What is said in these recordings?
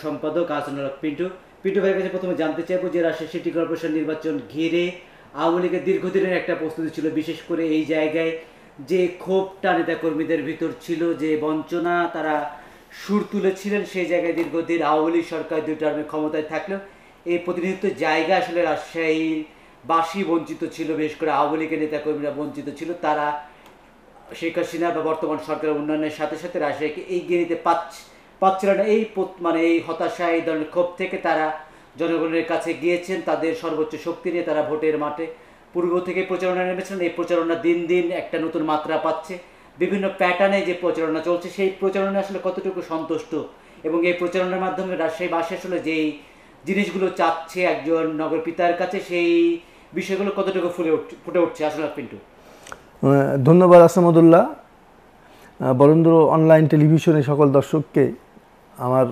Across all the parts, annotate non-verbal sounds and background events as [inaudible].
সাধারণ সম্পাদক আহসানুল পিন্টু পিন্টু ভাইয়ের কাছে প্রথমে জানতে চাইবো যে রাজশাহী সিটি কর্পোরেশন নির্বাচন ঘিরে আওয়ামী লীগের দীর্ঘদিনের একটা প্রস্তুতি ছিল বিশেষ করে এই জায়গায় যে ক্ষোভটা নেতাকর্মীদের ভিতর ছিল যে বঞ্চনা তারা সুর তুলেছিলেন সেই জায়গায় দীর্ঘদিন আওয়ামী লীগ সরকার দুই টার্মে ক্ষমতায় থাকলেও এই প্রতিনিধিত্ব জায়গা আসলে রাজশাহীর বাসী বঞ্চিত ছিল বিশেষ করে আওয়ামী লীগের নেতাকর্মীরা বঞ্চিত ছিল তারা শেখ হাসিনা বা বর্তমান সরকারের উন্নয়নের সাথে সাথে রাজশাহীকে এগিয়ে নিতে পারছে পাচ্ছিলেন না এই মানে এই হতাশা এই ধরনের ক্ষোভ থেকে তারা জনগণের কাছে গিয়েছেন তাদের সর্বোচ্চ শক্তি নিয়ে তারা ভোটের মাঠে পূর্ব থেকে প্রচারণা নেমেছেন এই প্রচারণা দিন দিন একটা নতুন মাত্রা পাচ্ছে বিভিন্ন প্যাটার্নে যে প্রচারণা চলছে সেই প্রচারণা আসলে কতটুকু সন্তুষ্ট এবং এই প্রচারণার মাধ্যমে রাজশাহী বাসে আসলে যেই জিনিসগুলো চাচ্ছে একজন নগর পিতার কাছে সেই বিষয়গুলো কতটুকু ফুলে ফুটে উঠছে আসলে পিন্টু ধন্যবাদ আসামদুল্লাহ বরেন্দ্র অনলাইন টেলিভিশনে সকল দর্শককে আমার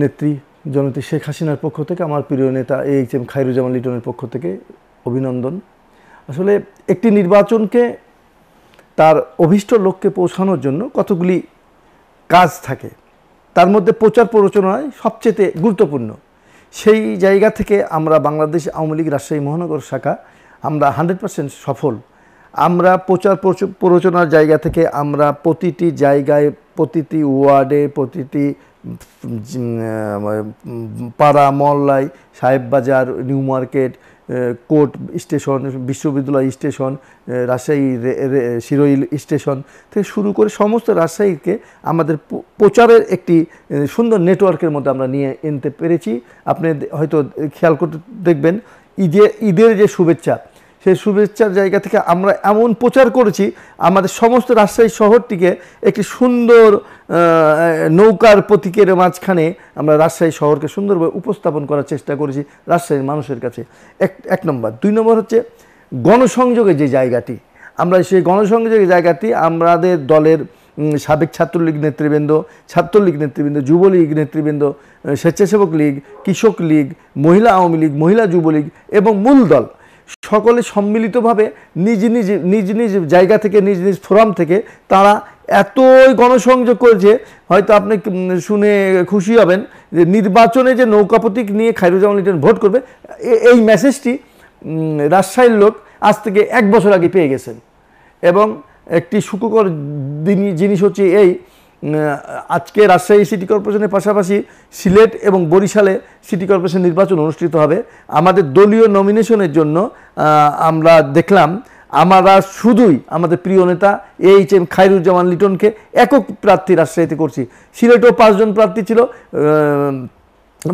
নেত্রী জনতী শেখ হাসিনার পক্ষ থেকে আমার প্রিয় নেতা এ এইচ এম খাইরুজ্জামান লিটনের পক্ষ থেকে অভিনন্দন আসলে একটি নির্বাচনকে তার অভিষ্ট লক্ষ্যে পৌঁছানোর জন্য কতগুলি কাজ থাকে তার মধ্যে প্রচার প্ররোচনায় সবচেয়ে গুরুত্বপূর্ণ সেই জায়গা থেকে আমরা বাংলাদেশ আওয়ামী লীগ রাজশাহী মহানগর শাখা আমরা হান্ড্রেড পার্সেন্ট সফল আমরা প্রচার প্ররোচনার জায়গা থেকে আমরা প্রতিটি জায়গায় প্রতিটি ওয়ার্ডে প্রতিটি পাড়া মহল্লায় Shaheb Bazar new market court station বিশ্ববিদ্যালয় স্টেশন রাজশাহী শিরোইল স্টেশন থেকে শুরু করে সমস্ত রাজশাহীকে আমাদের প্রচারের একটি সুন্দর নেটওয়ার্কের মধ্যে আমরা নিয়ে আনতে পেরেছি আপনি হয়তো খেয়াল করতে দেখবেন ঈদে ঈদের যে শুভেচ্ছা সেই শুভেচ্ছার জায়গা থেকে আমরা এমন প্রচার করেছি আমাদের সমস্ত রাজশাহী শহরটিকে একটি সুন্দর নৌকার প্রতীকের মাঝখানে আমরা রাজশাহী শহরকে সুন্দরভাবে উপস্থাপন করার চেষ্টা করেছি রাজশাহীর মানুষের কাছে এক এক নম্বর দুই নম্বর হচ্ছে গণসংযোগের যে জায়গাটি আমরা সেই গণসংযোগের জায়গাটি আমাদের দলের সাবেক ছাত্রলীগ নেতৃবৃন্দ ছাত্রলীগ নেতৃবৃন্দ যুবলীগ নেতৃবৃন্দ স্বেচ্ছাসেবক লীগ কৃষক লীগ মহিলা আওয়ামী লীগ মহিলা যুবলীগ এবং মূল দল সকলে সম্মিলিতভাবে নিজ নিজ নিজ নিজ জায়গা থেকে নিজ নিজ ফোরাম থেকে তারা এতই গণসংযোগ করেছে হয়তো আপনি শুনে খুশি হবেন যে নির্বাচনে যে নৌকা প্রতীক নিয়ে খাইরুজ্জামান লিটন ভোট করবে এই মেসেজটি রাজশাহীর লোক আজ থেকে এক বছর আগে পেয়ে গেছেন এবং একটি সুখকর জিনিস হচ্ছে এই আজকে রাজশাহী সিটি কর্পোরেশনের পাশাপাশি সিলেট এবং বরিশালে সিটি কর্পোরেশন নির্বাচন অনুষ্ঠিত হবে আমাদের দলীয় নমিনেশনের জন্য আমরা দেখলাম আমরা শুধুই আমাদের প্রিয় নেতা এইচ এম খাইরুজ্জামান লিটনকে একক প্রার্থী রাজশাহীতে করছি সিলেটেও পাঁচজন প্রার্থী ছিল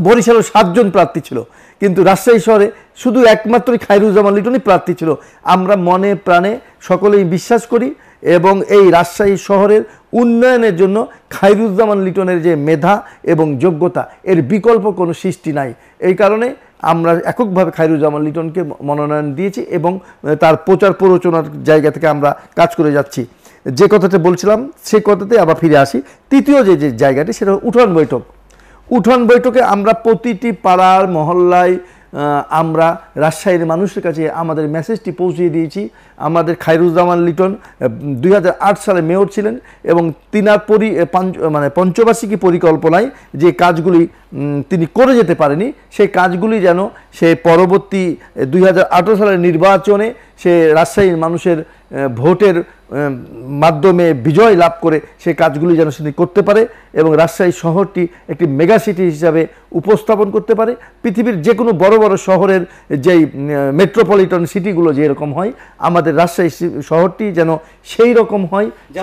বরিশালও সাতজন প্রার্থী ছিল কিন্তু রাজশাহী শহরে শুধু একমাত্রই খাইরুজ্জামান লিটনই প্রার্থী ছিল আমরা মনে প্রাণে সকলেই বিশ্বাস করি এবং এই রাজশাহী শহরের উন্নয়নের জন্য খায়রুজ্জামান লিটনের যে মেধা এবং যোগ্যতা এর বিকল্প কোনো সৃষ্টি নাই এই কারণে আমরা এককভাবে খায়রুজ্জামান লিটনকে মনোনয়ন দিয়েছি এবং তার প্রচার প্ররোচনার জায়গা থেকে আমরা কাজ করে যাচ্ছি যে কথাটা বলছিলাম সে কথাতে আবার ফিরে আসি তৃতীয় যে যে জায়গাটি সেটা উঠান বৈঠক উঠান বৈঠকে আমরা প্রতিটি পাড়ার মহল্লায় আমরা রাজশাহীর মানুষের কাছে আমাদের মেসেজটি পৌঁছিয়ে দিয়েছি আমাদের খাইরুজ্জামান লিটন দুই সালে মেয়র ছিলেন এবং তিনার পরি মানে পঞ্চবার্ষিকী পরিকল্পনায় যে কাজগুলি তিনি করে যেতে পারেনি সেই কাজগুলি যেন সে পরবর্তী দুই সালের নির্বাচনে সে রাজশাহীর মানুষের ভোটের মাধ্যমে বিজয় লাভ করে সেই কাজগুলি যেন সেটি করতে পারে এবং রাজশাহী শহরটি একটি মেগা সিটি হিসাবে উপস্থাপন করতে পারে পৃথিবীর যে কোনো বড় বড় শহরের যেই মেট্রোপলিটন সিটিগুলো যে রকম হয় আমাদের রাজশাহী শহরটি যেন সেই রকম হয় যে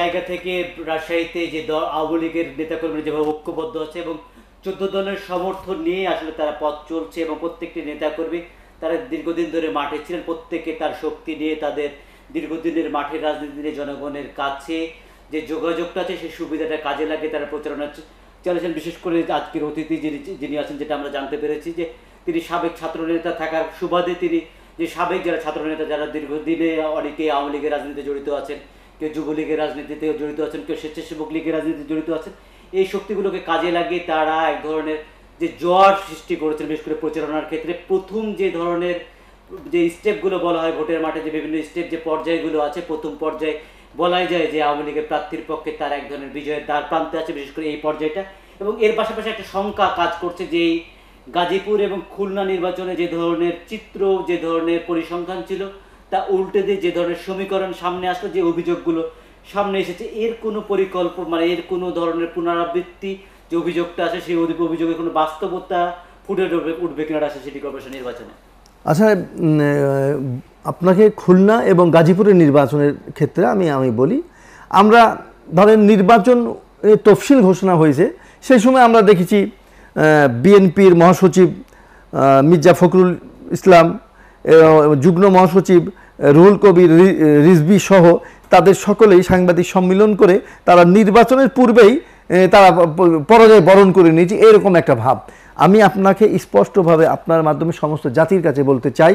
জায়গা থেকে রাজশাহীতে যে দল আওয়ামী লীগের নেতাকর্মী যেভাবে ঐক্যবদ্ধ আছে এবং চোদ্দ দলের সমর্থন নিয়ে আসলে তারা পথ চলছে এবং প্রত্যেকটি নেতাকর্মী তারা দীর্ঘদিন ধরে মাঠে ছিলেন প্রত্যেকে তার শক্তি নিয়ে তাদের দীর্ঘদিনের মাঠে রাজনীতিতে জনগণের কাছে যে যোগাযোগটা আছে সেই সুবিধাটা কাজে লাগে তারা প্রচারণা চলেছেন বিশেষ করে আজকের অতিথি যিনি যিনি আছেন যেটা আমরা জানতে পেরেছি যে তিনি সাবেক ছাত্রনেতা থাকার সুবাদে তিনি যে সাবেক যারা ছাত্রনেতা যারা দীর্ঘদিনে অনেকে আওয়ামী লীগের রাজনীতিতে জড়িত আছেন কেউ যুবলীগের রাজনীতিতে জড়িত আছেন কেউ স্বেচ্ছাসেবক লীগের রাজনীতিতে জড়িত আছেন এই শক্তিগুলোকে কাজে লাগিয়ে তারা এক ধরনের যে জ্বর সৃষ্টি করেছেন বিশেষ করে প্রচারণার ক্ষেত্রে প্রথম যে ধরনের যে স্টেপগুলো বলা হয় ভোটের মাঠে যে বিভিন্ন স্টেপ যে পর্যায়গুলো আছে প্রথম পর্যায়ে বলাই যায় যে আওয়ামী লীগের প্রার্থীর পক্ষে তার এক ধরনের বিজয়ের দ্বার প্রান্তে আছে বিশেষ করে এই পর্যায়টা এবং এর পাশাপাশি একটা শঙ্কা কাজ করছে যে গাজীপুর এবং খুলনা নির্বাচনে যে ধরনের চিত্র যে ধরনের পরিসংখ্যান ছিল তা উল্টে দিয়ে যে ধরনের সমীকরণ সামনে আসলো যে অভিযোগগুলো সামনে এসেছে এর কোনো পরিকল্পনা মানে এর কোনো ধরনের পুনরাবৃত্তি যে অভিযোগটা আছে সেই অভিযোগের কোনো বাস্তবতা ফুটে উঠবে উঠবে কিনা আসে সিটি কর্পোরেশন নির্বাচনে আচ্ছা আপনাকে খুলনা এবং গাজীপুরের নির্বাচনের ক্ষেত্রে আমি আমি বলি আমরা ধরেন নির্বাচন তফসিল ঘোষণা হয়েছে সেই সময় আমরা দেখেছি বিএনপির মহাসচিব মির্জা ফখরুল ইসলাম যুগ্ম মহাসচিব রুহুল কবির রিজবি সহ তাদের সকলেই সাংবাদিক সম্মিলন করে তারা নির্বাচনের পূর্বেই তারা পরাজয় বরণ করে নিয়েছে এরকম একটা ভাব আমি আপনাকে স্পষ্টভাবে আপনার মাধ্যমে সমস্ত জাতির কাছে বলতে চাই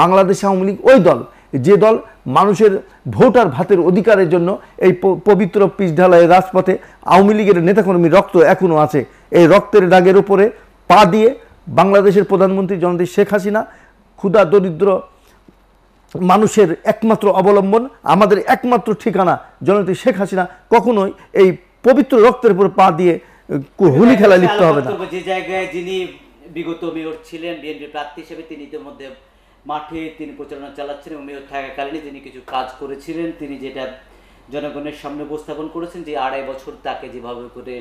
বাংলাদেশ আওয়ামী লীগ ওই দল যে দল মানুষের ভোটার ভাতের অধিকারের জন্য এই পবিত্র পিসঢালায় রাজপথে আওয়ামী লীগের নেতাকর্মী রক্ত এখনও আছে এই রক্তের দাগের উপরে পা দিয়ে বাংলাদেশের প্রধানমন্ত্রী জনতা শেখ হাসিনা ক্ষুধা দরিদ্র মানুষের একমাত্র অবলম্বন আমাদের একমাত্র ঠিকানা জনতা শেখ হাসিনা কখনোই এই পবিত্র রক্তের উপর পা দিয়ে হোলি হ্যাঁ, খেলা লিপ্ত হবে না যে জায়গায় যিনি বিগত মেয়র ছিলেন বিএনপি প্রার্থী হিসেবে তিনি ইতিমধ্যে মাঠে তিনি প্রচারণা চালাচ্ছেন এবং মেয়র থাকাকালীনই তিনি কিছু কাজ করেছিলেন তিনি যেটা জনগণের সামনে উপস্থাপন করেছেন যে আড়াই বছর তাকে যেভাবে করে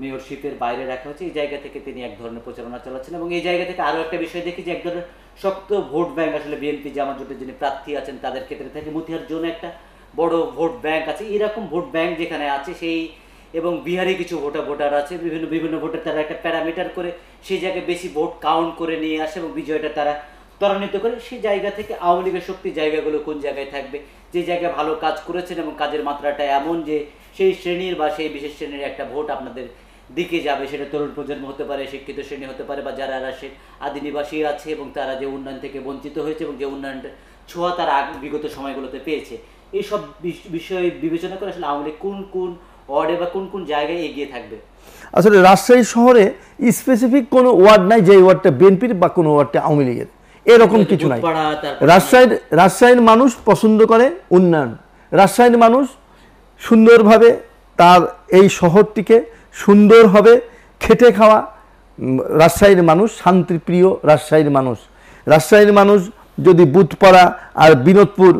মেয়রশিপের বাইরে রাখা হচ্ছে এই জায়গা থেকে তিনি এক ধরনের প্রচারণা চালাচ্ছেন এবং এই জায়গা থেকে আরও একটা বিষয় দেখি যে এক ধরনের শক্ত ভোট ব্যাংক আসলে বিএনপি জামাত জোটের যিনি প্রার্থী আছেন তাদের ক্ষেত্রে থাকে মতিহার জন্য একটা বড় ভোট ব্যাংক আছে এরকম ভোট ব্যাংক যেখানে আছে সেই এবং বিহারে কিছু ভোটার ভোটার আছে বিভিন্ন বিভিন্ন ভোটার তারা একটা প্যারামিটার করে সেই জায়গায় বেশি ভোট কাউন্ট করে নিয়ে আসে এবং বিজয়টা তারা ত্বরান্বিত করে সেই জায়গা থেকে আওয়ামী লীগের শক্তি জায়গাগুলো কোন জায়গায় থাকবে যে জায়গায় ভালো কাজ করেছেন এবং কাজের মাত্রাটা এমন যে সেই শ্রেণীর বা সেই বিশেষ শ্রেণীর একটা ভোট আপনাদের দিকে যাবে সেটা তরুণ প্রজন্ম হতে পারে শিক্ষিত শ্রেণী হতে পারে বা যারা রাশের আদিনিবাসী আছে এবং তারা যে উন্নয়ন থেকে বঞ্চিত হয়েছে এবং যে উন্নয়নটা ছোঁয়া তারা বিগত সময়গুলোতে পেয়েছে এইসব বিষয়ে বিবেচনা করে আসলে আওয়ামী লীগ কোন কোন ওয়ার্ডে বা কোন কোন জায়গায় এগিয়ে থাকবে আসলে রাজশাহী শহরে স্পেসিফিক কোনো ওয়ার্ড নাই যে ওয়ার্ডটা বিএনপির বা কোনো ওয়ার্ডটা আওয়ামী লীগের এরকম কিছু নাই রাজশাহীর রাজশাহীর মানুষ পছন্দ করে উন্নয়ন রাজশাহীর মানুষ সুন্দরভাবে তার এই শহরটিকে সুন্দরভাবে খেটে খাওয়া রাজশাহীর মানুষ শান্তিপ্রিয় রাজশাহীর মানুষ রাজশাহীর মানুষ যদি বুধপাড়া আর বিনোদপুর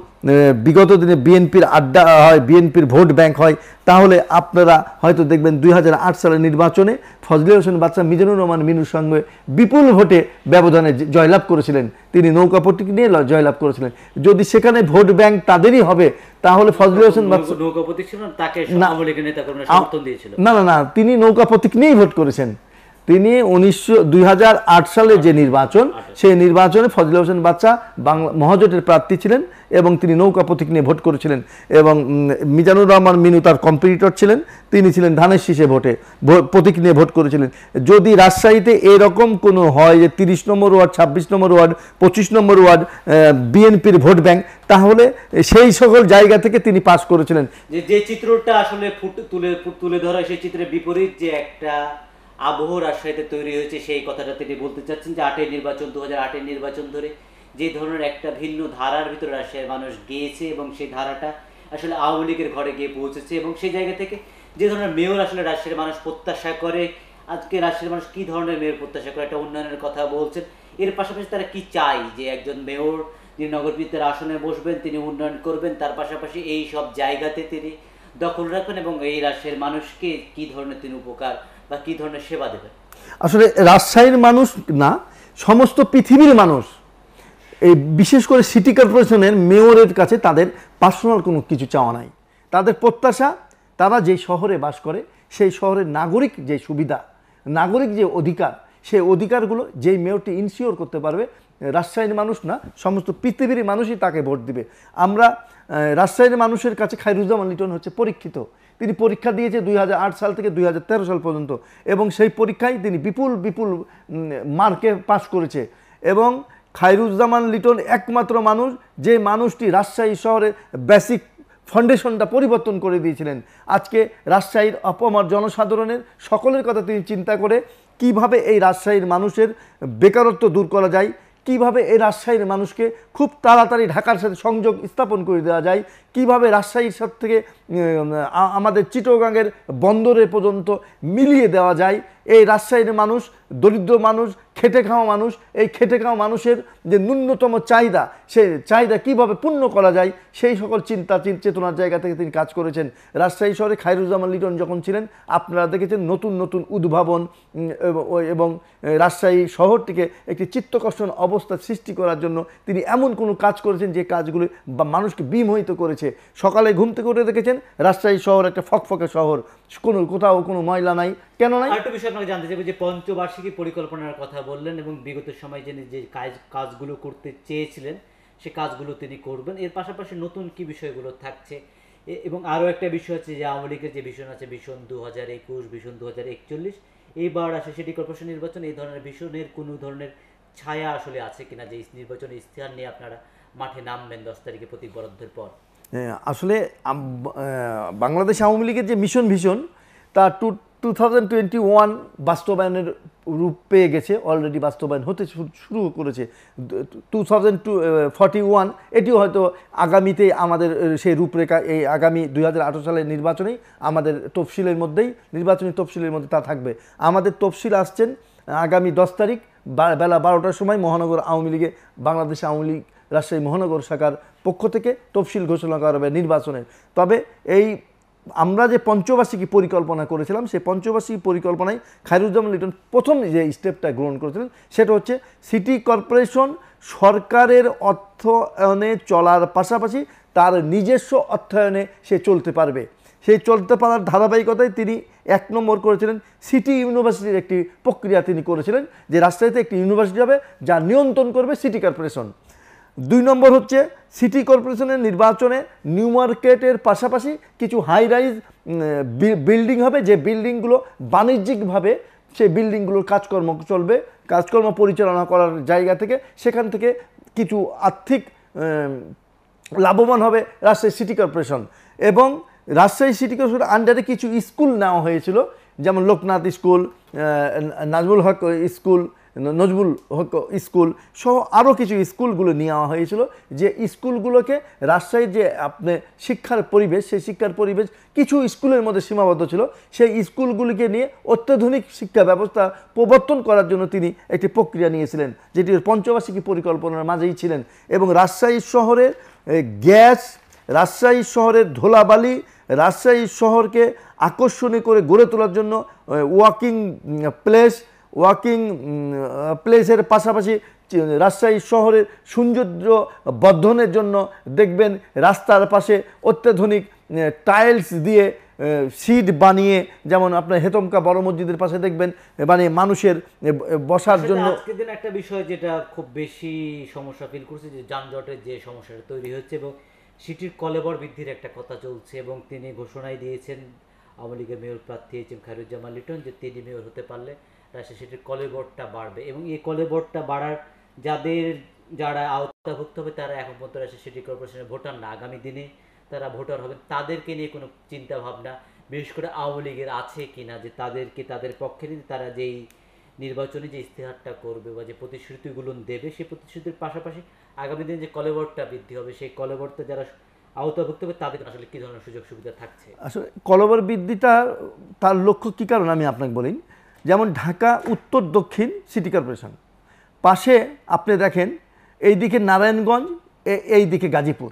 বিগত দিনে বিএনপির আড্ডা হয় বিএনপির ভোট ব্যাংক হয় তাহলে আপনারা হয়তো দেখবেন দুই সালের নির্বাচনে ফজলে হোসেন বাচ্চা মিজানুর রহমান মিনুর সঙ্গে বিপুল ভোটে ব্যবধানে জয়লাভ করেছিলেন তিনি নৌকা প্রতীক নিয়ে জয়লাভ করেছিলেন যদি সেখানে ভোট ব্যাংক তাদেরই হবে তাহলে ফজলে হোসেন বাচ্চা না না না তিনি নৌকা প্রতীক নিয়েই ভোট করেছেন তিনি উনিশশো দুই সালে যে নির্বাচন সেই নির্বাচনে ফজল হোসেন বাচ্চা বাংলা মহাজোটের প্রার্থী ছিলেন এবং তিনি নৌকা প্রতীক নিয়ে ভোট করেছিলেন এবং মিজানুর রহমান মিনু তার কম্পিটিটর ছিলেন তিনি ছিলেন ধানের শীষে ভোটে প্রতীক নিয়ে ভোট করেছিলেন যদি রাজশাহীতে এরকম কোনো হয় যে তিরিশ নম্বর ওয়ার্ড ছাব্বিশ নম্বর ওয়ার্ড পঁচিশ নম্বর ওয়ার্ড বিএনপির ভোট ব্যাংক তাহলে সেই সকল জায়গা থেকে তিনি পাশ করেছিলেন যে চিত্রটা আসলে তুলে তুলে ধরা সেই চিত্রের বিপরীত যে একটা আবহ রাজশাহীতে তৈরি হয়েছে সেই কথাটা তিনি বলতে চাচ্ছেন যে আটের নির্বাচন দু হাজার আটের নির্বাচন ধরে যে ধরনের একটা ভিন্ন ধারার ভিতরে রাজশাহীর মানুষ গিয়েছে এবং সেই ধারাটা আসলে আওয়ামী লীগের ঘরে গিয়ে পৌঁছেছে এবং সেই জায়গা থেকে যে ধরনের মেয়র আসলে রাজশাহীর মানুষ প্রত্যাশা করে আজকে রাজশাহীর মানুষ কী ধরনের মেয়র প্রত্যাশা করে একটা উন্নয়নের কথা বলছেন এর পাশাপাশি তারা কি চায় যে একজন মেয়র যিনি নগরপিতের আসনে বসবেন তিনি উন্নয়ন করবেন তার পাশাপাশি এই সব জায়গাতে তিনি দখল রাখবেন এবং এই রাষ্ট্রের মানুষকে কি ধরনের তিনি উপকার বা কি ধরনের সেবা দেবেন আসলে রাজশাহীর মানুষ না সমস্ত পৃথিবীর মানুষ এই বিশেষ করে সিটি কর্পোরেশনের মেয়রের কাছে তাদের পার্সোনাল কোনো কিছু চাওয়া নাই তাদের প্রত্যাশা তারা যে শহরে বাস করে সেই শহরের নাগরিক যে সুবিধা নাগরিক যে অধিকার সেই অধিকারগুলো যেই মেয়রটি ইনসিওর করতে পারবে রাজশাহীর মানুষ না সমস্ত পৃথিবীর মানুষই তাকে ভোট দিবে আমরা রাজশাহীর মানুষের কাছে খাইরুজ্জামান লিটন হচ্ছে পরীক্ষিত তিনি পরীক্ষা দিয়েছে দুই সাল থেকে দুই সাল পর্যন্ত এবং সেই পরীক্ষায় তিনি বিপুল বিপুল মার্কে পাশ করেছে এবং খায়রুজ্জামান লিটন একমাত্র মানুষ যে মানুষটি রাজশাহী শহরে বেসিক ফাউন্ডেশনটা পরিবর্তন করে দিয়েছিলেন আজকে রাজশাহীর অপমার জনসাধারণের সকলের কথা তিনি চিন্তা করে কিভাবে এই রাজশাহীর মানুষের বেকারত্ব দূর করা যায় কিভাবে এই রাজশাহীর মানুষকে খুব তাড়াতাড়ি ঢাকার সাথে সংযোগ স্থাপন করে দেওয়া যায় কিভাবে রাজশাহীর সাথে থেকে আমাদের চিটগাঙ্গের বন্দরে পর্যন্ত মিলিয়ে দেওয়া যায় এই রাজশাহীর মানুষ দরিদ্র মানুষ খেটে খাওয়া মানুষ এই খেটে খাওয়া মানুষের যে ন্যূনতম চাহিদা সেই চাহিদা কিভাবে পূর্ণ করা যায় সেই সকল চিন্তা চেতনার জায়গা থেকে তিনি কাজ করেছেন রাজশাহী শহরে খাইরুজ্জামান লিটন যখন ছিলেন আপনারা দেখেছেন নতুন নতুন উদ্ভাবন এবং রাজশাহী শহরটিকে একটি চিত্তকর্ষণ অবস্থা সৃষ্টি করার জন্য তিনি এমন কোনো কাজ করেছেন যে কাজগুলি বা মানুষকে বিমোহিত করেছে সকালে ঘুম থেকে উঠে দেখেছেন রাজশাহী শহর একটা ফকফকে শহর কোনো কোথাও কোনো ময়লা নাই কেন নাই আরেকটা বিষয় আপনাকে জানতে চাই যে পঞ্চবার্ষিকী পরিকল্পনার কথা বললেন এবং বিগত সময় যিনি যে কাজ কাজগুলো করতে চেয়েছিলেন সে কাজগুলো তিনি করবেন এর পাশাপাশি নতুন কি বিষয়গুলো থাকছে এবং আরও একটা বিষয় আছে যে আওয়ামী লীগের যে ভীষণ আছে ভীষণ দু হাজার একুশ ভীষণ দু হাজার একচল্লিশ এইবার আসে সিটি কর্পোরেশন নির্বাচন এই ধরনের ভীষণের কোনো ধরনের ছায়া আসলে আছে কিনা যে নির্বাচনের ইস্তেহার নিয়ে আপনারা মাঠে নামবেন দশ তারিখে প্রতি বরাদ্দের পর আসলে বাংলাদেশ আওয়ামী লীগের যে মিশন ভিশন তা two two thousand twenty one বাস্তবায়নের রূপ পেয়ে গেছে অলরেডি বাস্তবায়ন হতে শুরু করেছে two thousand two forty one এটিও হয়তো আগামীতে আমাদের সেই রূপরেখা এই আগামী দুই হাজার আঠারো সালের নির্বাচনেই আমাদের তফসিলের মধ্যেই নির্বাচনী তফসিলের মধ্যে তা থাকবে আমাদের তফসিল আসছেন আগামী দশ তারিখ বেলা বারোটার সময় মহানগর আওয়ামী লীগে বাংলাদেশ আওয়ামী লীগ রাজশাহী মহানগর শাখার পক্ষ থেকে তফসিল ঘোষণা করা হবে নির্বাচনের তবে এই আমরা যে পঞ্চবার্ষিকী পরিকল্পনা করেছিলাম সেই পঞ্চবার্ষিকী পরিকল্পনায় খায়রুজ্জামান লিটন প্রথম যে স্টেপটা গ্রহণ করেছিলেন সেটা হচ্ছে সিটি কর্পোরেশন সরকারের অর্থায়নে চলার পাশাপাশি তার নিজস্ব অর্থায়নে সে চলতে পারবে সেই চলতে পারার ধারাবাহিকতায় তিনি এক নম্বর করেছিলেন সিটি ইউনিভার্সিটির একটি প্রক্রিয়া তিনি করেছিলেন যে রাজশাহীতে একটি ইউনিভার্সিটি হবে যা নিয়ন্ত্রণ করবে সিটি কর্পোরেশন দুই নম্বর হচ্ছে সিটি কর্পোরেশনের নির্বাচনে নিউ মার্কেটের পাশাপাশি কিছু হাই রাইজ বিল্ডিং হবে যে বিল্ডিংগুলো বাণিজ্যিকভাবে সেই বিল্ডিংগুলোর কাজকর্ম চলবে কাজকর্ম পরিচালনা করার জায়গা থেকে সেখান থেকে কিছু আর্থিক লাভবান হবে রাজশাহী সিটি কর্পোরেশন এবং রাজশাহী সিটি কর্পোরেশনের আন্ডারে কিছু স্কুল নেওয়া হয়েছিল যেমন Loknath school Nazmul Haque school Nazbul Haque school সহ আরও কিছু স্কুলগুলো নিয়ে হয়েছিল যে স্কুলগুলোকে রাজশাহীর যে আপনি শিক্ষার পরিবেশ সেই শিক্ষার পরিবেশ কিছু স্কুলের মধ্যে সীমাবদ্ধ ছিল সেই স্কুলগুলিকে নিয়ে অত্যাধুনিক শিক্ষা ব্যবস্থা প্রবর্তন করার জন্য তিনি একটি প্রক্রিয়া নিয়েছিলেন যেটি পঞ্চবার্ষিকী পরিকল্পনার মাঝেই ছিলেন এবং রাজশাহী শহরের গ্যাস রাজশাহী শহরের ধোলাবালি রাজশাহী শহরকে আকর্ষণীয় করে গড়ে তোলার জন্য ওয়াকিং প্লেস ওয়াকিং প্লেসের পাশাপাশি রাজশাহী শহরের সৌন্দর্য বর্ধনের জন্য দেখবেন রাস্তার পাশে অত্যাধুনিক টাইলস দিয়ে সিট বানিয়ে যেমন আপনার হেতমকা বড় মসজিদের পাশে দেখবেন মানে মানুষের বসার জন্য একটা বিষয় যেটা খুব বেশি সমস্যা ফিল করছে যে যানজটের যে সমস্যাটা তৈরি হচ্ছে এবং সিটির কলেবর বৃদ্ধির একটা কথা চলছে এবং তিনি ঘোষণায় দিয়েছেন আওয়ামী লীগের মেয়র প্রার্থী এইচ এম খায়রুজ্জামান লিটন যে তিনি মেয়র হতে পারলে সেটির কলেবরটা বাড়বে এবং এই কলেবরটা বাড়ার যাদের যারা আওতাভুক্ত হবে তারা এখন পর্যন্ত রাজশাহী সিটি কর্পোরেশনের ভোটার না আগামী দিনে তারা ভোটার হবে তাদেরকে নিয়ে কোনো চিন্তা ভাবনা বিশেষ করে আওয়ামী লীগের আছে কি না যে তাদেরকে তাদের পক্ষে নিয়ে তারা যেই নির্বাচনে যে ইস্তেহারটা করবে বা যে প্রতিশ্রুতিগুলো দেবে সেই প্রতিশ্রুতির পাশাপাশি আগামী দিনে যে কলেবরটা বৃদ্ধি হবে সেই কলেবরটা যারা আওতাভুক্ত হবে তাদের আসলে কী ধরনের সুযোগ সুবিধা থাকছে আসলে কলেবর বৃদ্ধিটা তার লক্ষ্য কী কারণ আমি আপনাকে বলি যেমন ঢাকা উত্তর দক্ষিণ সিটি কর্পোরেশন পাশে আপনি দেখেন এই দিকে নারায়ণগঞ্জ এই দিকে গাজীপুর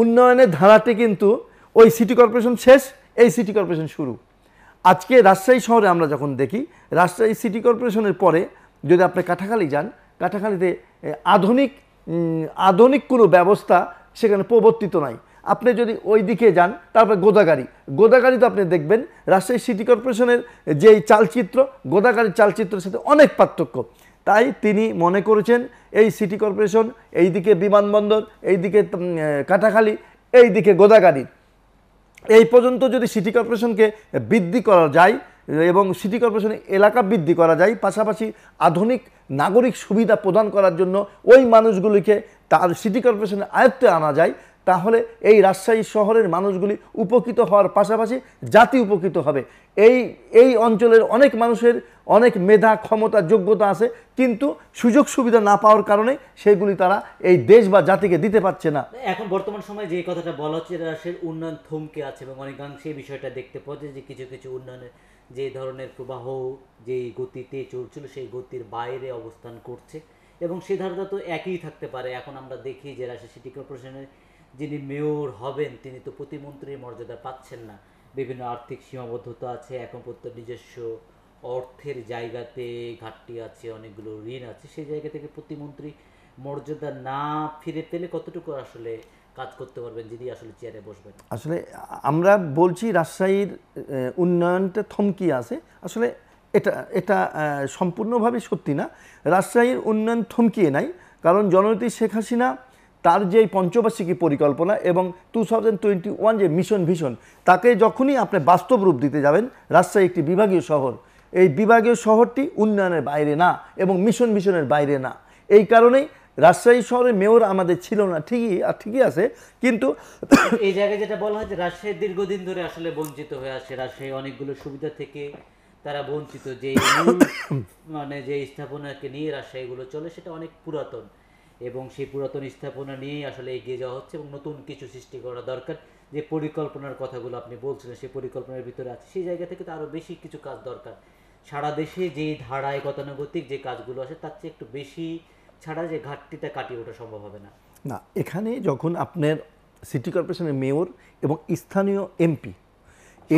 উন্নয়নের ধারাতে কিন্তু ওই সিটি কর্পোরেশন শেষ এই সিটি কর্পোরেশন শুরু আজকে রাজশাহী শহরে আমরা যখন দেখি রাজশাহী সিটি কর্পোরেশনের পরে যদি আপনি কাঠাখালি যান কাঠাখালিতে আধুনিক আধুনিক কোনো ব্যবস্থা সেখানে প্রবর্তিত নাই আপনি যদি ওই দিকে যান তারপর গোদাগাড়ি গোদাগাড়ি তো আপনি দেখবেন রাজশাহী সিটি কর্পোরেশনের যেই চালচিত্র গোদাগাড়ির চালচিত্রের সাথে অনেক পার্থক্য তাই তিনি মনে করেছেন এই সিটি কর্পোরেশন এই দিকে বিমানবন্দর এই দিকে কাটাখালী দিকে গোদাগাড়ি এই পর্যন্ত যদি সিটি কর্পোরেশনকে বৃদ্ধি করা যায় এবং সিটি কর্পোরেশনের এলাকা বৃদ্ধি করা যায় পাশাপাশি আধুনিক নাগরিক সুবিধা প্রদান করার জন্য ওই মানুষগুলিকে তার সিটি কর্পোরেশনের আয়ত্তে আনা যায় তাহলে এই রাজশাহী শহরের মানুষগুলি উপকৃত হওয়ার পাশাপাশি জাতি উপকৃত হবে এই এই অঞ্চলের অনেক মানুষের অনেক মেধা ক্ষমতা যোগ্যতা আছে কিন্তু সুযোগ সুবিধা না পাওয়ার কারণে সেগুলি তারা এই দেশ বা জাতিকে দিতে পারছে না এখন বর্তমান সময়ে যে কথাটা বলা হচ্ছে রাজশাহীর উন্নয়ন থমকে আছে এবং অনেকাংশে এই বিষয়টা দেখতে পাওয়া যায় যে কিছু কিছু উন্নয়নের যে ধরনের প্রবাহ যে গতিতে চলছিল সেই গতির বাইরে অবস্থান করছে এবং সে ধারণা তো একই থাকতে পারে এখন আমরা দেখি যে রাজশাহী সিটি কর্পোরেশনের যিনি মেয়র হবেন তিনি তো প্রতিমন্ত্রীর মর্যাদা পাচ্ছেন না বিভিন্ন আর্থিক সীমাবদ্ধতা আছে এখন প্রত্যেক নিজস্ব অর্থের জায়গাতে ঘাটতি আছে অনেকগুলো ঋণ আছে সেই জায়গা থেকে প্রতিমন্ত্রী মর্যাদা না ফিরে পেলে কতটুকু আসলে কাজ করতে পারবেন যদি আসলে চেয়ারে বসবেন আসলে আমরা বলছি রাজশাহীর উন্নয়নটা থমকি আছে আসলে এটা এটা সম্পূর্ণভাবে সত্যি না রাজশাহীর উন্নয়ন থমকিয়ে নাই কারণ জননীতি শেখ হাসিনা তার যে পঞ্চবার্ষিকী পরিকল্পনা এবং টু থাউজেন্ড টোয়েন্টি ওয়ান যে মিশন ভিশন তাকে যখনই আপনি বাস্তব রূপ দিতে যাবেন রাজশাহী একটি বিভাগীয় শহর এই বিভাগীয় শহরটি উন্নয়নের বাইরে না এবং মিশন মিশনের বাইরে না এই কারণেই রাজশাহী শহরে মেয়র আমাদের ছিল না ঠিকই আর ঠিকই আছে কিন্তু [coughs] এই জায়গায় যেটা বলা হয় যে রাজশাহী দীর্ঘদিন ধরে আসলে বঞ্চিত হয়ে আসে রাজশাহী অনেকগুলো সুবিধা থেকে তারা বঞ্চিত যে [coughs] মানে যে স্থাপনাকে নিয়ে রাজশাহীগুলো চলে সেটা অনেক পুরাতন এবং সেই পুরাতন স্থাপনা নিয়েই আসলে এগিয়ে যাওয়া হচ্ছে এবং নতুন কিছু সৃষ্টি করা দরকার যে পরিকল্পনার কথাগুলো আপনি বলছিলেন সেই পরিকল্পনার ভিতরে আছে সেই জায়গা থেকে তো আরও বেশি কিছু কাজ দরকার সারা দেশে যে ধারায় গতানুগতিক যে কাজগুলো আছে তার চেয়ে একটু বেশি ছাড়া যে ঘাটতিটা কাটিয়ে ওঠা সম্ভব হবে না না এখানে যখন আপনার সিটি কর্পোরেশনের মেয়র এবং স্থানীয় এমপি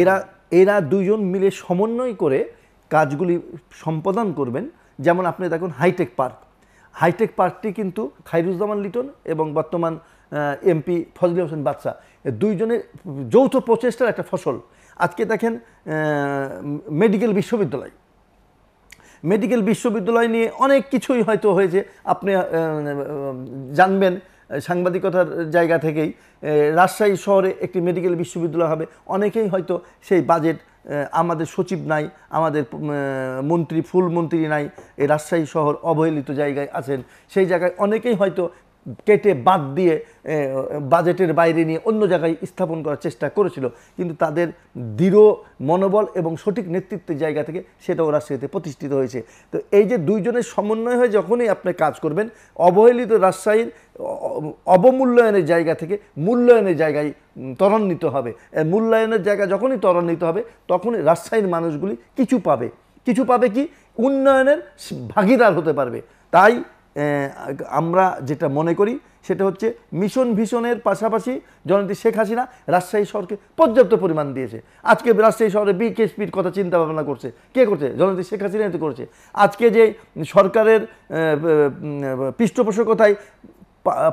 এরা এরা দুজন মিলে সমন্বয় করে কাজগুলি সম্পাদন করবেন যেমন আপনি দেখুন হাইটেক পার্ক হাইটেক পার্কটি কিন্তু খাইরুজ্জামান লিটন এবং বর্তমান এমপি ফজল হোসেন বাদশাহ দুইজনের যৌথ প্রচেষ্টার একটা ফসল আজকে দেখেন মেডিকেল বিশ্ববিদ্যালয় মেডিকেল বিশ্ববিদ্যালয় নিয়ে অনেক কিছুই হয়তো হয়েছে আপনি জানবেন সাংবাদিকতার জায়গা থেকেই রাজশাহী শহরে একটি মেডিকেল বিশ্ববিদ্যালয় হবে অনেকেই হয়তো সেই বাজেট আমাদের সচিব নাই আমাদের মন্ত্রী ফুল মন্ত্রী নাই এই রাজশাহী শহর অবহেলিত জায়গায় আছেন সেই জায়গায় অনেকেই হয়তো কেটে বাদ দিয়ে বাজেটের বাইরে নিয়ে অন্য জায়গায় স্থাপন করার চেষ্টা করেছিল কিন্তু তাদের দৃঢ় মনোবল এবং সঠিক নেতৃত্বের জায়গা থেকে সেটাও রাজশাহীতে প্রতিষ্ঠিত হয়েছে তো এই যে দুইজনের সমন্বয় হয়ে যখনই আপনি কাজ করবেন অবহেলিত রাজশাহীর অবমূল্যায়নের জায়গা থেকে মূল্যায়নের জায়গায় ত্বরান্বিত হবে মূল্যায়নের জায়গা যখনই ত্বরান্বিত হবে তখনই রাজশাহীর মানুষগুলি কিছু পাবে কিছু পাবে কি উন্নয়নের ভাগিদার হতে পারবে তাই আমরা যেটা মনে করি সেটা হচ্ছে মিশন ভিশনের পাশাপাশি জনতি শেখ হাসিনা রাজশাহী শহরকে পর্যাপ্ত পরিমাণ দিয়েছে আজকে রাজশাহী শহরে বিকেএসপির কথা চিন্তা ভাবনা করছে কে করছে জনতি শেখ হাসিনা এতে করছে আজকে যে সরকারের পৃষ্ঠপোষকতায়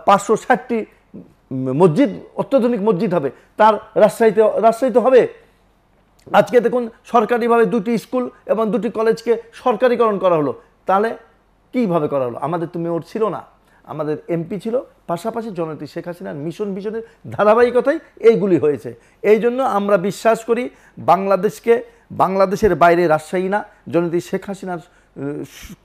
পাঁচশো ষাটটি মসজিদ অত্যাধুনিক মসজিদ হবে তার রাজশাহীতে রাজশাহীতে হবে আজকে দেখুন সরকারিভাবে দুটি স্কুল এবং দুটি কলেজকে সরকারিকরণ করা হলো তাহলে কীভাবে করা হলো আমাদের তো মেয়র ছিল না আমাদের এমপি ছিল পাশাপাশি জননেত্রী শেখ হাসিনার মিশন ভিশনের ধারাবাহিকতায় এইগুলি হয়েছে এই জন্য আমরা বিশ্বাস করি বাংলাদেশকে বাংলাদেশের বাইরে রাজশাহী না জননেত্রী শেখ হাসিনার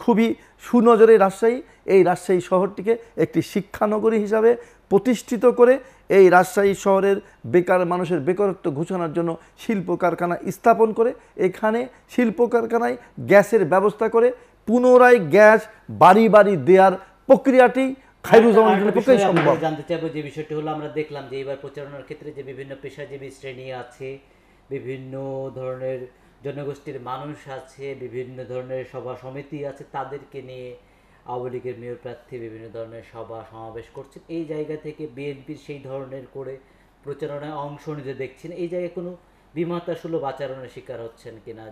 খুবই সুনজরে রাজশাহী এই রাজশাহী শহরটিকে একটি শিক্ষানগরী হিসাবে প্রতিষ্ঠিত করে এই রাজশাহী শহরের বেকার মানুষের বেকারত্ব ঘোষণার জন্য শিল্প কারখানা স্থাপন করে এখানে শিল্প কারখানায় গ্যাসের ব্যবস্থা করে পুনরায় গ্যাস বাড়ি বাড়ি দেওয়ার প্রক্রিয়াটি খাইরুজ্জামান পক্ষেই জানতে চাইবো যে বিষয়টি হলো আমরা দেখলাম যে এইবার প্রচারণার ক্ষেত্রে যে বিভিন্ন পেশাজীবী শ্রেণী আছে বিভিন্ন ধরনের জনগোষ্ঠীর মানুষ আছে বিভিন্ন ধরনের সভা সমিতি আছে তাদেরকে নিয়ে আওয়ামী লীগের মেয়র প্রার্থী বিভিন্ন ধরনের সভা সমাবেশ করছেন এই জায়গা থেকে বিএনপির সেই ধরনের করে প্রচারণায় অংশ নিতে দেখছেন এই জায়গায় কোনো বিমাতা সুলভ শিকার হচ্ছেন কিনা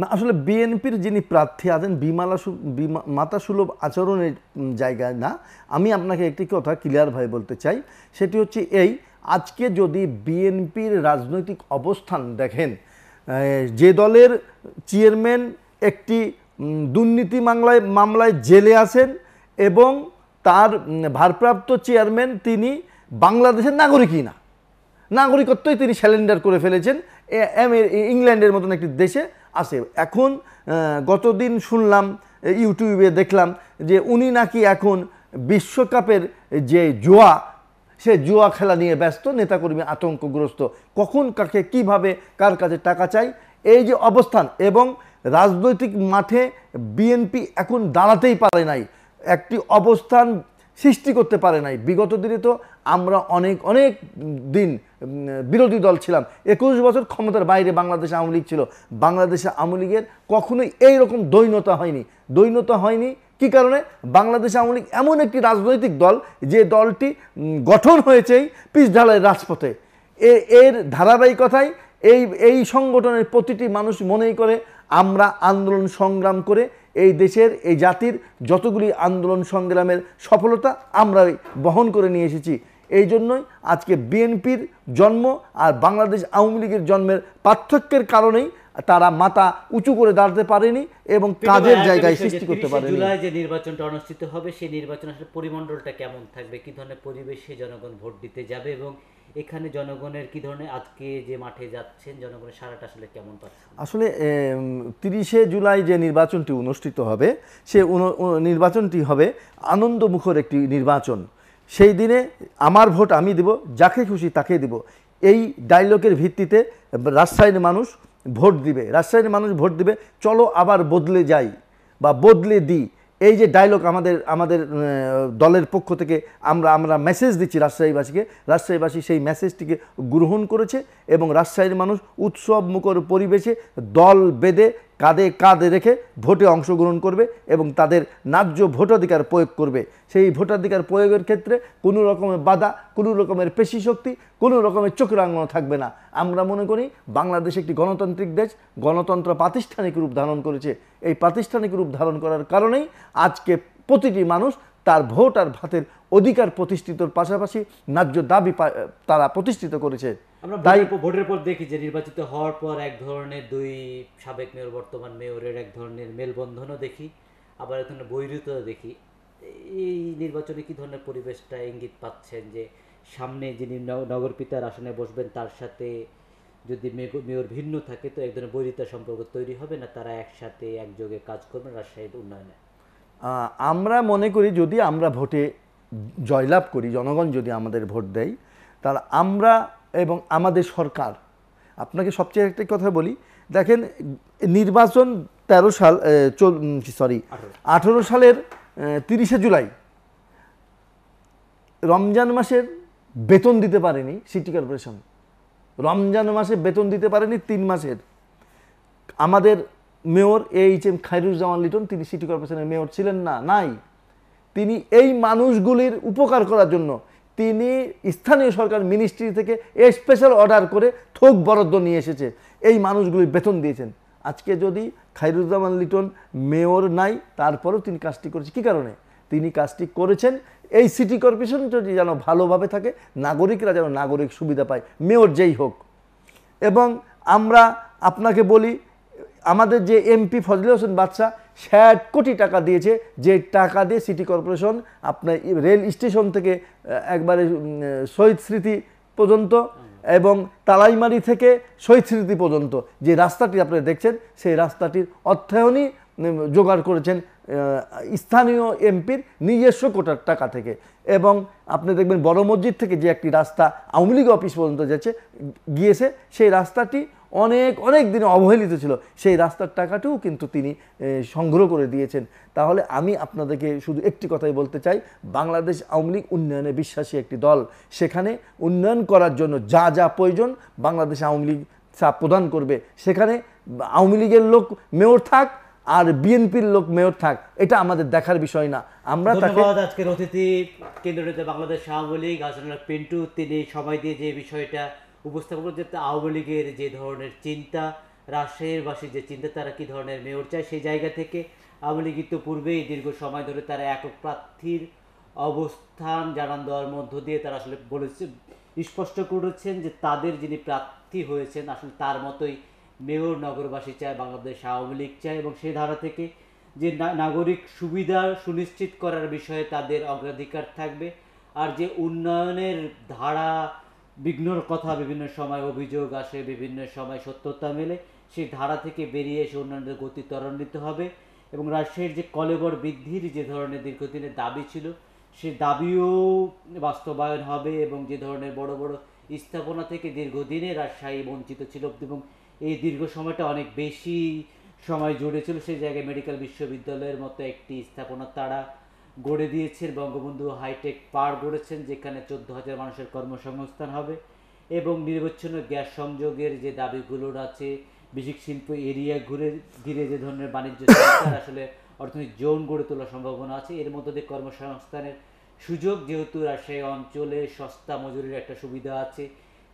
না আসলে বিএনপির যিনি প্রার্থী আছেন বিমালা মাতা আচরণের জায়গায় না আমি আপনাকে একটি কথা বলতে চাই সেটি হচ্ছে এই আজকে যদি বিএনপির রাজনৈতিক অবস্থান দেখেন যে দলের চেয়ারম্যান একটি দুর্নীতি মামলায় মামলায় জেলে আছেন এবং তার ভারপ্রাপ্ত চেয়ারম্যান তিনি বাংলাদেশের নাগরিকই না নাগরিকত্বই তিনি স্যালেন্ডার করে ফেলেছেন ইংল্যান্ডের মতন একটি দেশে আসে এখন গতদিন শুনলাম ইউটিউবে দেখলাম যে উনি নাকি এখন বিশ্বকাপের যে জোয়া সে জুয়া খেলা নিয়ে ব্যস্ত নেতাকর্মী আতঙ্কগ্রস্ত কখন কাকে কিভাবে কার কাছে টাকা চাই এই যে অবস্থান এবং রাজনৈতিক মাঠে বিএনপি এখন দাঁড়াতেই পারে নাই একটি অবস্থান সৃষ্টি করতে পারে নাই বিগত দিনে তো আমরা অনেক অনেক দিন বিরোধী দল ছিলাম একুশ বছর ক্ষমতার বাইরে বাংলাদেশ আওয়ামী লীগ ছিল বাংলাদেশে আওয়ামী লীগের কখনোই এইরকম দৈন্যতা হয়নি দৈন্যতা হয়নি কি কারণে বাংলাদেশ আওয়ামী লীগ এমন একটি রাজনৈতিক দল যে দলটি গঠন হয়েছেই পিস ঢালাই রাজপথে এর ধারাবাহিকতায় এই এই সংগঠনের প্রতিটি মানুষ মনেই করে আমরা আন্দোলন সংগ্রাম করে এই দেশের এই জাতির যতগুলি আন্দোলন সংগ্রামের সফলতা আমরা বহন করে নিয়ে এসেছি এই জন্যই আজকে বিএনপির জন্ম আর বাংলাদেশ আওয়ামী লীগের জন্মের পার্থক্যের কারণেই তারা মাথা উঁচু করে দাঁড়াতে পারেনি এবং কাজের জায়গায় সৃষ্টি করতে পারেনি জুলাই যে নির্বাচনটা অনুষ্ঠিত হবে সেই নির্বাচন আসলে পরিমণ্ডলটা কেমন থাকবে কি ধরনের পরিবেশে জনগণ ভোট দিতে যাবে এবং এখানে জনগণের কি ধরনের আজকে যে মাঠে যাচ্ছেন জনগণের সারাটা আসলে কেমন পাচ্ছে আসলে তিরিশে জুলাই যে নির্বাচনটি অনুষ্ঠিত হবে সে নির্বাচনটি হবে আনন্দমুখর একটি নির্বাচন সেই দিনে আমার ভোট আমি দিব যাকে খুশি তাকে দিব এই ডায়লগের ভিত্তিতে রাজশাহীর মানুষ ভোট দিবে রাজশাহীর মানুষ ভোট দিবে চলো আবার বদলে যাই বা বদলে দিই এই যে ডায়লগ আমাদের আমাদের দলের পক্ষ থেকে আমরা আমরা মেসেজ দিচ্ছি রাজশাহীবাসীকে রাজশাহীবাসী সেই মেসেজটিকে গ্রহণ করেছে এবং রাজশাহীর মানুষ উৎসব মুখর পরিবেশে দল বেঁধে কাঁধে কাঁধে রেখে ভোটে অংশগ্রহণ করবে এবং তাদের ন্যায্য ভোটাধিকার প্রয়োগ করবে সেই ভোটাধিকার প্রয়োগের ক্ষেত্রে কোনো রকমের বাধা কোনো রকমের পেশি শক্তি কোনো রকমের চোখের রাঙানো থাকবে না আমরা মনে করি বাংলাদেশ একটি গণতান্ত্রিক দেশ গণতন্ত্র প্রাতিষ্ঠানিক রূপ ধারণ করেছে এই প্রাতিষ্ঠানিক রূপ ধারণ করার কারণেই আজকে প্রতিটি মানুষ তার ভোট আর ভাতের অধিকার প্রতিষ্ঠিতর পাশাপাশি ন্যায্য দাবি তারা প্রতিষ্ঠিত করেছে তাই ভোটের পর দেখি যে নির্বাচিত হওয়ার পর এক ধরনের দুই সাবেক মেয়র বর্তমান মেয়রের এক ধরনের মেলবন্ধনও দেখি আবার এক ধরনের বৈরুতও দেখি এই নির্বাচনে কী ধরনের পরিবেশটা ইঙ্গিত পাচ্ছেন যে সামনে যিনি নগর পিতার আসনে বসবেন তার সাথে যদি মেয়র ভিন্ন থাকে তো এক ধরনের বৈরিতা সম্পর্ক তৈরি হবে না তারা একসাথে একযোগে কাজ করবেন রাজশাহীর উন্নয়নে আমরা মনে করি যদি আমরা ভোটে জয়লাভ করি জনগণ যদি আমাদের ভোট দেয় তাহলে আমরা এবং আমাদের সরকার আপনাকে সবচেয়ে একটা কথা বলি দেখেন নির্বাচন তেরো সাল সরি আঠেরো সালের তিরিশে জুলাই রমজান মাসের বেতন দিতে পারেনি সিটি কর্পোরেশন রমজান মাসে বেতন দিতে পারেনি তিন মাসের আমাদের mayor H M Khairuzzaman Liton তিনি সিটি কর্পোরেশনের মেয়র ছিলেন না নাই তিনি এই মানুষগুলির উপকার করার জন্য তিনি স্থানীয় সরকার মিনিস্ট্রি থেকে স্পেশাল অর্ডার করে থোক বরাদ্দ নিয়ে এসেছে এই মানুষগুলির বেতন দিয়েছেন আজকে যদি খাইরুজ্জামান লিটন মেয়র নাই তারপরেও তিনি কাজটি করেছে কী কারণে তিনি কাজটি করেছেন এই সিটি কর্পোরেশন যদি যেন ভালোভাবে থাকে নাগরিকরা যেন নাগরিক সুবিধা পায় মেয়র যেই হোক এবং আমরা আপনাকে বলি আমাদের যে এমপি ফজলে হোসেন বাদশাহ ষাট কোটি টাকা দিয়েছে যে টাকা দিয়ে সিটি কর্পোরেশন আপনার রেল স্টেশন থেকে একবারে শহীদ স্মৃতি পর্যন্ত এবং তালাইমারি থেকে শহীদ স্মৃতি পর্যন্ত যে রাস্তাটি আপনারা দেখছেন সেই রাস্তাটির অর্থায়নই জোগাড় করেছেন স্থানীয় এমপির নিজস্ব কোটার টাকা থেকে এবং আপনি দেখবেন বড় মসজিদ থেকে যে একটি রাস্তা আওয়ামী লীগ অফিস পর্যন্ত যাচ্ছে গিয়েছে সেই রাস্তাটি অনেক অনেক দিনে অবহেলিত ছিল সেই রাস্তার টাকাটাও কিন্তু তিনি সংগ্রহ করে দিয়েছেন তাহলে আমি আপনাদেরকে শুধু একটি কথাই বলতে চাই বাংলাদেশ আওয়ামী লীগ উন্নয়নে বিশ্বাসী একটি দল সেখানে উন্নয়ন করার জন্য যা যা প্রয়োজন বাংলাদেশ আওয়ামী লীগ চাপ প্রদান করবে সেখানে আওয়ামী লীগের লোক মেয়র থাক আর বিএনপির লোক মেয়র থাক এটা আমাদের দেখার বিষয় না আমরা ধন্যবাদ আজকের অতিথি কেন্দ্রীয় বাংলাদেশ আওয়ামী লীগ হাসানুল্লাহ পিন্টু তিনি সবাই দিয়ে যে বিষয়টা উপস্থাপন করতে আওয়ামী লীগের যে ধরনের চিন্তা রাজশাহীরবাসীর যে চিন্তা তারা কী ধরনের মেয়র চায় সেই জায়গা থেকে আওয়ামী লীগ তো পূর্বেই দীর্ঘ সময় ধরে তারা একক প্রার্থীর অবস্থান জানান দেওয়ার মধ্য দিয়ে তারা আসলে বলেছে স্পষ্ট করেছেন যে তাদের যিনি প্রার্থী হয়েছেন আসলে তার মতোই মেয়র নগরবাসী চায় বাংলাদেশ আওয়ামী লীগ চায় এবং সেই ধারা থেকে যে নাগরিক সুবিধা সুনিশ্চিত করার বিষয়ে তাদের অগ্রাধিকার থাকবে আর যে উন্নয়নের ধারা বিঘ্নর কথা বিভিন্ন সময় অভিযোগ আসে বিভিন্ন সময় সত্যতা মেলে সেই ধারা থেকে বেরিয়ে এসে অন্যান্য গতি ত্বরান্বিত হবে এবং রাজশাহীর যে কলেবর বৃদ্ধির যে ধরনের দীর্ঘদিনের দাবি ছিল সে দাবিও বাস্তবায়ন হবে এবং যে ধরনের বড় বড় স্থাপনা থেকে দীর্ঘদিনে রাজশাহী বঞ্চিত ছিল এবং এই দীর্ঘ সময়টা অনেক বেশি সময় জুড়ে ছিল সেই জায়গায় মেডিকেল বিশ্ববিদ্যালয়ের মতো একটি স্থাপনা তারা গড়ে দিয়েছেন বঙ্গবন্ধু হাইটেক পার গড়েছেন যেখানে চোদ্দ হাজার মানুষের কর্মসংস্থান হবে এবং নির্বাচন গ্যাস সংযোগের যে দাবিগুলোর আছে বিশিক শিল্প এরিয়া ঘুরে ঘিরে যে ধরনের বাণিজ্য [coughs] আসলে অর্থনৈতিক জোন গড়ে তোলার সম্ভাবনা আছে এর মধ্যে দিয়ে কর্মসংস্থানের সুযোগ যেহেতু রাজশাহী অঞ্চলে সস্তা মজুরির একটা সুবিধা আছে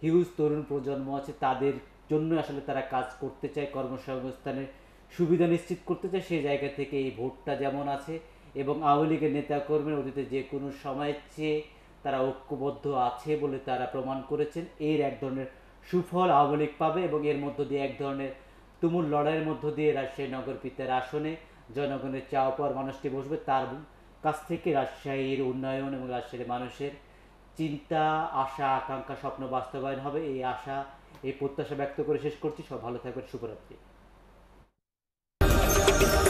হিউজ তরুণ প্রজন্ম আছে তাদের জন্য আসলে তারা কাজ করতে চায় কর্মসংস্থানের সুবিধা নিশ্চিত করতে চায় সেই জায়গা থেকে এই ভোটটা যেমন আছে এবং আওয়ামী লীগের নেতাকর্মীর অতীতে যে কোনো সময়ের চেয়ে তারা ঐক্যবদ্ধ আছে বলে তারা প্রমাণ করেছেন এর এক ধরনের সুফল আওয়ামী লীগ পাবে এবং এর মধ্য দিয়ে এক ধরনের তুমুল লড়াইয়ের মধ্য দিয়ে রাজশাহী নগর পিতার আসনে জনগণের চাওয়া পাওয়ার মানুষটি বসবে তার কাছ থেকে রাজশাহীর উন্নয়ন এবং রাজশাহীর মানুষের চিন্তা আশা আকাঙ্ক্ষা স্বপ্ন বাস্তবায়ন হবে এই আশা এই প্রত্যাশা ব্যক্ত করে শেষ করছি সব ভালো থাকবেন শুভরাত্রি